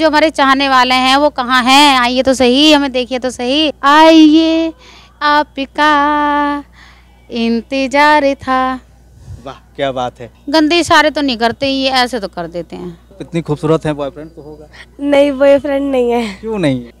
जो हमारे चाहने वाले हैं वो कहाँ हैं आइए तो सही हमें देखिए तो सही आइए आपका इंतजार था वाह क्या बात है गंदे इशारे तो नहीं करते ये ऐसे तो कर देते हैं इतनी खूबसूरत है बॉयफ्रेंड तो होगा नहीं बॉयफ्रेंड नहीं है क्यों नहीं है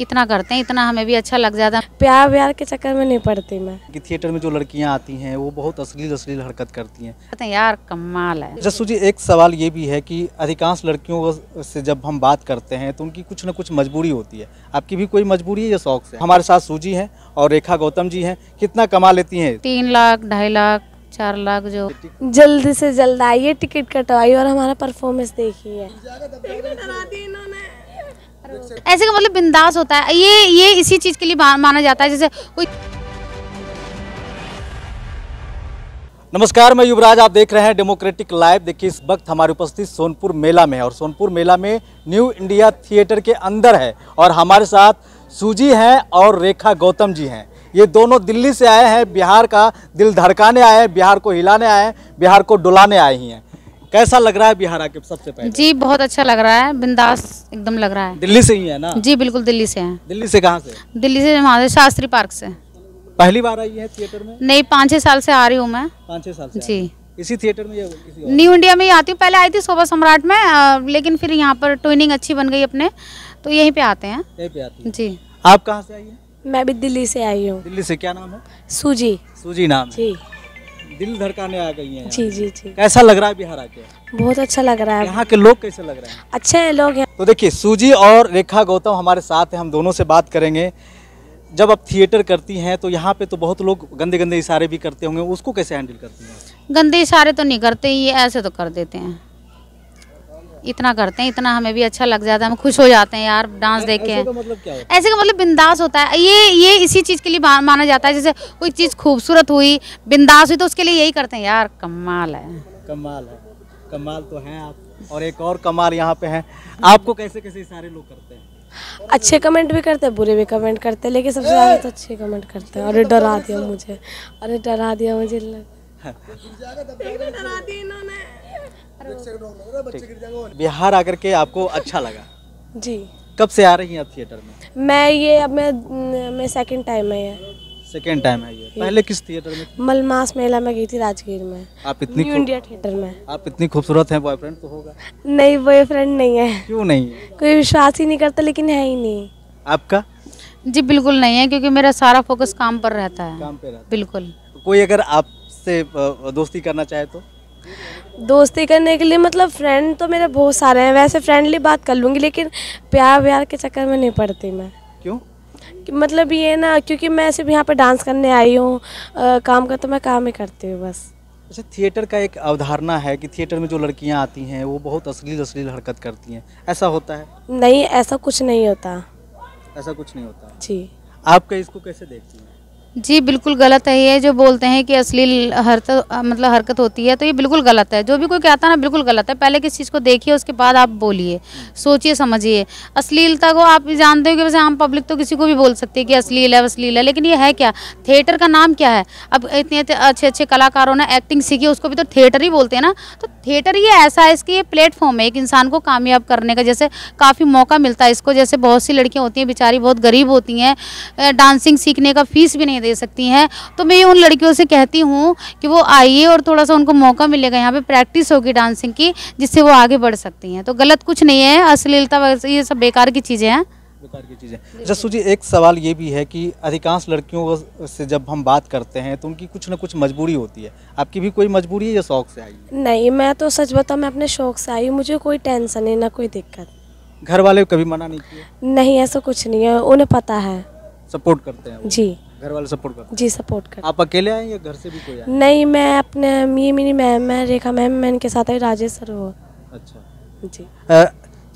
इतना करते हैं इतना हमें भी अच्छा लग जाता है प्यार व्यार के चक्कर में नहीं पड़ती मैं कि थिएटर में जो लड़कियां आती हैं वो बहुत असली असली हरकत करती हैं यार कमाल है जस्सू जी एक सवाल ये भी है कि अधिकांश लड़कियों से जब हम बात करते हैं तो उनकी कुछ ना कुछ मजबूरी होती है आपकी भी कोई मजबूरी है या शौक से हमारे साथ सूजी है और रेखा गौतम जी है कितना कमा लेती है तीन लाख ढाई लाख चार लाख जो जल्दी से जल्द आइए टिकट कटवाइए और हमारा परफॉर्मेंस देखिए ऐसे का मतलब बिंदास होता है ये ये इसी चीज़ के लिए माना जाता है जैसे कोई नमस्कार मैं युवराज आप देख रहे हैं डेमोक्रेटिक लाइव देखिए इस वक्त हमारी उपस्थित सोनपुर मेला में है और सोनपुर मेला में न्यू इंडिया थिएटर के अंदर है और हमारे साथ सूजी हैं और रेखा गौतम जी हैं ये दोनों दिल्ली से आए हैं बिहार का दिल धड़काने आए हैं बिहार को हिलाने आए हैं बिहार को डुलाने ही हैं कैसा लग रहा है बिहार आके सबसे पहले जी बहुत अच्छा लग रहा है बिंदास एकदम लग रहा है दिल्ली से ही है ना जी बिल्कुल दिल्ली से है दिल्ली से कहाँ से दिल्ली से हमारे शास्त्री पार्क से पहली बार आई है थिएटर में नहीं पाँच छह साल से आ रही हूँ मैं पाँच छह साल जी इसी थिएटर में न्यू इंडिया में ही आती हूँ पहले आई थी शोभा सम्राट में लेकिन फिर यहाँ पर ट्विनिंग अच्छी बन गई अपने तो यहीं पे आते हैं यहीं पे आती है। जी आप कहाँ से आई है मैं भी दिल्ली से आई हूँ दिल्ली से क्या नाम है सूजी सूजी नाम जी दिल धड़काने आ गई हैं जी जी जी कैसा लग रहा है बिहार आके बहुत अच्छा लग रहा है यहाँ के लोग कैसे लग रहे हैं अच्छे हैं लोग हैं तो देखिए सूजी और रेखा गौतम हमारे साथ हैं हम दोनों से बात करेंगे जब आप थिएटर करती हैं तो यहाँ पे तो बहुत लोग गंदे गंदे इशारे भी करते होंगे उसको कैसे हैंडल करती हैं गंदे इशारे तो नहीं करते ये ऐसे तो कर देते हैं इतना करते हैं इतना हमें भी अच्छा लग जाता है हम खुश हो जाते हैं यार डांस देख के मतलब ऐसे का मतलब बिंदास होता है ये ये इसी चीज़ के लिए माना जाता है जैसे कोई चीज़ खूबसूरत हुई बिंदास हुई तो उसके लिए यही करते हैं यार कमाल है कमाल है कमाल तो हैं आप और एक और कमाल यहाँ पे है आपको कैसे कैसे सारे लोग करते हैं अच्छे कमेंट भी करते हैं बुरे भी कमेंट करते हैं लेकिन सबसे ज़्यादा तो अच्छे कमेंट करते हैं अरे डरा दिया मुझे अरे डरा दिया मुझे डरा दिया इन्होंने बिहार आकर के आपको अच्छा लगा जी कब से आ रही हैं आप थिएटर में मैं ये अब मैं मैं सेकंड टाइम है ये सेकंड टाइम है ये पहले किस थिएटर में मलमास मेला में गई थी राजगीर में आप इतनी न्यू इंडिया थिएटर में आप इतनी खूबसूरत हैं बॉयफ्रेंड तो होगा नहीं बॉयफ्रेंड नहीं है क्यों नहीं है कोई विश्वास ही नहीं करता लेकिन है ही नहीं आपका जी बिल्कुल नहीं है क्योंकि मेरा सारा फोकस काम पर रहता है काम पे रहता है बिल्कुल तो कोई अगर आपसे दोस्ती करना चाहे तो दोस्ती करने के लिए मतलब फ्रेंड तो मेरे बहुत सारे हैं वैसे फ्रेंडली बात कर लूँगी लेकिन प्यार व्यार के चक्कर में नहीं पड़ती मैं क्यों मतलब ये ना क्योंकि मैं सिर्फ यहाँ पर डांस करने आई हूँ काम का तो मैं काम ही करती हूँ बस अच्छा थिएटर का एक अवधारणा है कि थिएटर में जो लड़कियाँ आती हैं वो बहुत असली असली हरकत करती हैं ऐसा होता है नहीं ऐसा कुछ नहीं होता ऐसा कुछ नहीं होता जी आप इसको कैसे देखती हैं जी बिल्कुल गलत है ये जो बोलते हैं कि असली हरत मतलब हरकत होती है तो ये बिल्कुल गलत है जो भी कोई कहता है ना बिल्कुल गलत है पहले किस चीज़ को देखिए उसके बाद आप बोलिए सोचिए समझिए अश्लीलता को आप जानते हो कि वैसे आम पब्लिक तो किसी को भी बोल सकती है कि अश्लील है अश्लील है लेकिन ये है क्या थिएटर का नाम क्या है अब इतने अच्छे अच्छे कलाकारों ने एक्टिंग सीखी उसको भी तो थिएटर ही बोलते हैं ना तो थिएटर ये ऐसा है इसकी ये प्लेटफॉर्म है एक इंसान को कामयाब करने का जैसे काफ़ी मौका मिलता है इसको जैसे बहुत सी लड़कियाँ होती हैं बेचारी बहुत गरीब होती हैं डांसिंग सीखने का फीस भी नहीं दे सकती हैं तो मैं उन लड़कियों से कहती हूँ कि वो आइए और थोड़ा सा उनको मौका मिलेगा यहाँ पे प्रैक्टिस होगी डांसिंग की जिससे वो आगे बढ़ सकती हैं तो गलत कुछ नहीं है अश्लीलता ये सब बेकार की चीज़ें हैं बेकार जस्सू जी एक सवाल ये भी है कि अधिकांश लड़कियों से जब हम बात करते हैं तो उनकी कुछ ना कुछ मजबूरी होती है आपकी भी कोई मजबूरी है या शौक से आई नहीं मैं तो सच बताऊँ मैं अपने शौक से आई मुझे कोई टेंशन है ना कोई दिक्कत घर वाले कभी मना नहीं किया नहीं ऐसा कुछ नहीं है उन्हें पता है सपोर्ट करते हैं जी घर वाले सपोर्ट कर जी सपोर्ट कर आप अकेले आए या घर से भी कोई आए नहीं मैं अपने मी मेरी मैम मैं रेखा मैम मैं इनके साथ आई राजेश सर हुआ अच्छा जी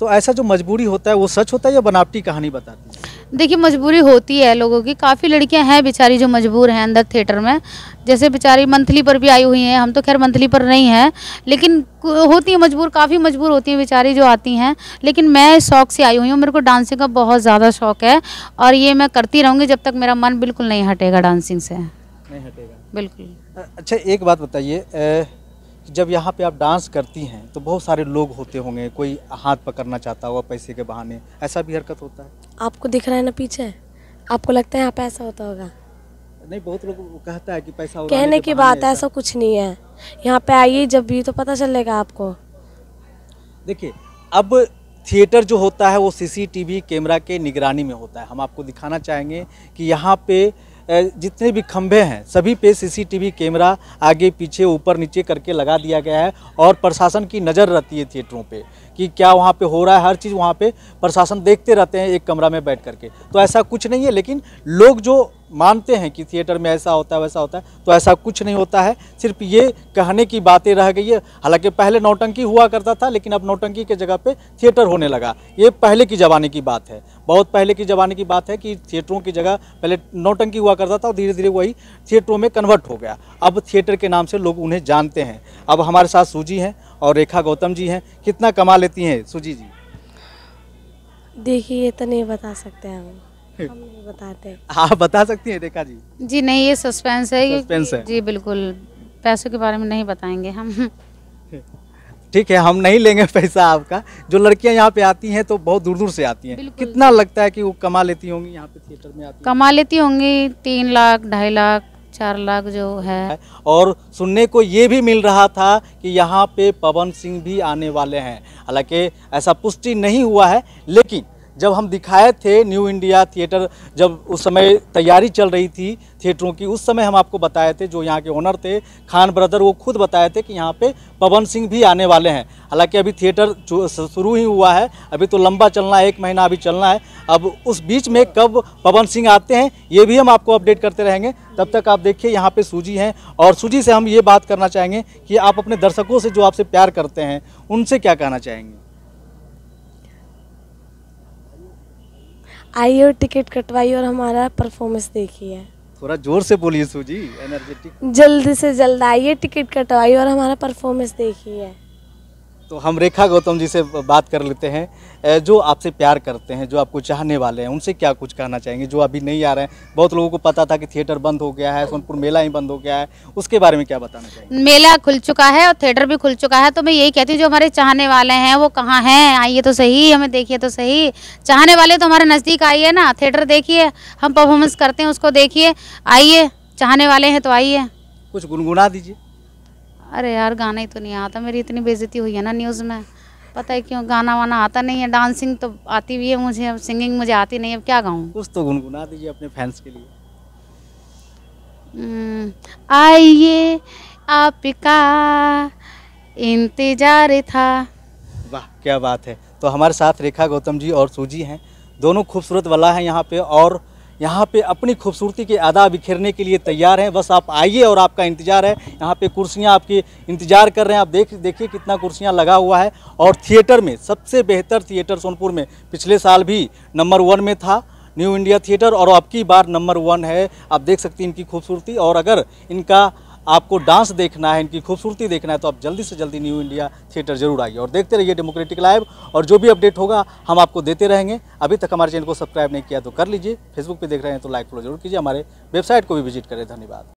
तो ऐसा जो मजबूरी होता है वो सच होता है या बनावटी कहानी बताती है देखिए मजबूरी होती है लोगों की काफ़ी लड़कियां हैं बेचारी जो मजबूर हैं अंदर थिएटर में जैसे बेचारी मंथली पर भी आई हुई हैं हम तो खैर मंथली पर नहीं हैं लेकिन होती हैं मजबूर काफ़ी मजबूर होती हैं बेचारी जो आती हैं लेकिन मैं शौक़ से आई हुई हूँ मेरे को डांसिंग का बहुत ज़्यादा शौक़ है और ये मैं करती रहूँगी जब तक मेरा मन बिल्कुल नहीं हटेगा डांसिंग से नहीं हटेगा बिल्कुल अच्छा एक बात बताइए जब यहाँ पे आप डांस करती हैं तो बहुत सारे लोग होते होंगे कोई हाथ पकड़ना चाहता होगा पैसे के बहाने ऐसा भी हरकत होता है आपको दिख रहा है ना पीछे आपको लगता है यहाँ पे ऐसा होता होगा नहीं बहुत लोग कहता है कि पैसा कहने की बात है ऐसा कुछ नहीं है यहाँ पे आइए जब भी तो पता चलेगा आपको देखिए अब थिएटर जो होता है वो सीसीटीवी कैमरा के निगरानी में होता है हम आपको दिखाना चाहेंगे कि यहाँ पे जितने भी खंभे हैं सभी पे सीसीटीवी कैमरा आगे पीछे ऊपर नीचे करके लगा दिया गया है और प्रशासन की नज़र रहती है थिएटरों पे कि क्या वहाँ पे हो रहा है हर चीज़ वहाँ पे प्रशासन देखते रहते हैं एक कमरा में बैठ करके तो ऐसा कुछ नहीं है लेकिन लोग जो मानते हैं कि थिएटर में ऐसा होता है वैसा होता है तो ऐसा कुछ नहीं होता है सिर्फ ये कहने की बातें रह गई है हालांकि पहले नौटंकी हुआ करता था लेकिन अब नौटंकी के जगह पे थिएटर होने लगा ये पहले की ज़माने की बात है बहुत पहले के ज़माने की बात है कि थिएटरों की जगह पहले नौटंकी हुआ करता था और धीरे धीरे वही थिएटरों में कन्वर्ट हो गया अब थिएटर के नाम से लोग उन्हें जानते हैं अब हमारे साथ सूजी हैं और रेखा गौतम जी हैं कितना कमा लेती हैं सूजी जी देखिए तो नहीं बता सकते हम हम नहीं बताते आप बता सकती हैं रेखा जी जी नहीं ये सस्पेंस है सस्पेंस है जी बिल्कुल पैसों के बारे में नहीं बताएंगे हम ठीक है हम नहीं लेंगे पैसा आपका जो लड़कियां यहाँ पे आती हैं तो बहुत दूर दूर से आती हैं कितना लगता है कि वो कमा लेती होंगी यहाँ पे थिएटर में आती कमा लेती होंगी तीन लाख ढाई लाख चार लाख जो है और सुनने को ये भी मिल रहा था कि यहाँ पे पवन सिंह भी आने वाले हैं हालांकि ऐसा पुष्टि नहीं हुआ है लेकिन जब हम दिखाए थे न्यू इंडिया थिएटर जब उस समय तैयारी चल रही थी थिएटरों की उस समय हम आपको बताए थे जो यहाँ के ओनर थे खान ब्रदर वो खुद बताए थे कि यहाँ पे पवन सिंह भी आने वाले हैं हालांकि अभी थिएटर शुरू ही हुआ है अभी तो लंबा चलना है एक महीना अभी चलना है अब उस बीच में कब पवन सिंह आते हैं ये भी हम आपको अपडेट करते रहेंगे तब तक आप देखिए यहाँ पे सूजी हैं और सूजी से हम ये बात करना चाहेंगे कि आप अपने दर्शकों से जो आपसे प्यार करते हैं उनसे क्या कहना चाहेंगे आई और टिकट कटवाई और हमारा परफॉर्मेंस देखी है थोड़ा जोर से बोलिए सूजी एनर्जेटिक जल्दी से जल्द आइए टिकट कटवाई और हमारा परफॉर्मेंस देखिए तो हम रेखा गौतम जी से बात कर लेते हैं जो आपसे प्यार करते हैं जो आपको चाहने वाले हैं उनसे क्या कुछ कहना चाहेंगे जो अभी नहीं आ रहे हैं बहुत लोगों को पता था कि थिएटर बंद हो गया है सोनपुर मेला ही बंद हो गया है उसके बारे में क्या बताना चाहेंगे मेला खुल चुका है और थिएटर भी खुल चुका है तो मैं यही कहती हूँ जो हमारे चाहने वाले हैं वो कहाँ हैं आइए तो सही हमें देखिए तो सही चाहने वाले तो हमारे नज़दीक आइए ना थिएटर देखिए हम परफॉर्मेंस करते हैं उसको देखिए आइए चाहने वाले हैं तो आइए कुछ गुनगुना दीजिए अरे यार गाना ही तो नहीं आता मेरी इतनी बेजती हुई है ना न्यूज़ में पता है क्यों गाना वाना आता नहीं है डांसिंग तो आती भी है मुझे अब सिंगिंग मुझे आती नहीं है अब क्या गाऊँ कुछ तो गुनगुना दीजिए अपने फैंस के लिए हम्म, आइए आपका इंतजार था वाह क्या बात है तो हमारे साथ रेखा गौतम जी और सूजी हैं दोनों खूबसूरत वाला हैं यहाँ पे और यहाँ पे अपनी खूबसूरती के आदा बिखेरने के लिए तैयार हैं बस आप आइए और आपका इंतज़ार है यहाँ पे कुर्सियाँ आपकी इंतज़ार कर रहे हैं आप देख देखिए कितना कुर्सियाँ लगा हुआ है और थिएटर में सबसे बेहतर थिएटर सोनपुर में पिछले साल भी नंबर वन में था न्यू इंडिया थिएटर और अब की बार नंबर वन है आप देख सकते हैं इनकी खूबसूरती और अगर इनका आपको डांस देखना है इनकी खूबसूरती देखना है तो आप जल्दी से जल्दी न्यू इंडिया थिएटर जरूर आइए और देखते रहिए डेमोक्रेटिक लाइव और जो भी अपडेट होगा हम आपको देते रहेंगे अभी तक हमारे चैनल को सब्सक्राइब नहीं किया तो कर लीजिए फेसबुक पर देख रहे हैं तो लाइक फॉलो जरूर कीजिए हमारे वेबसाइट को भी विजिट करें धन्यवाद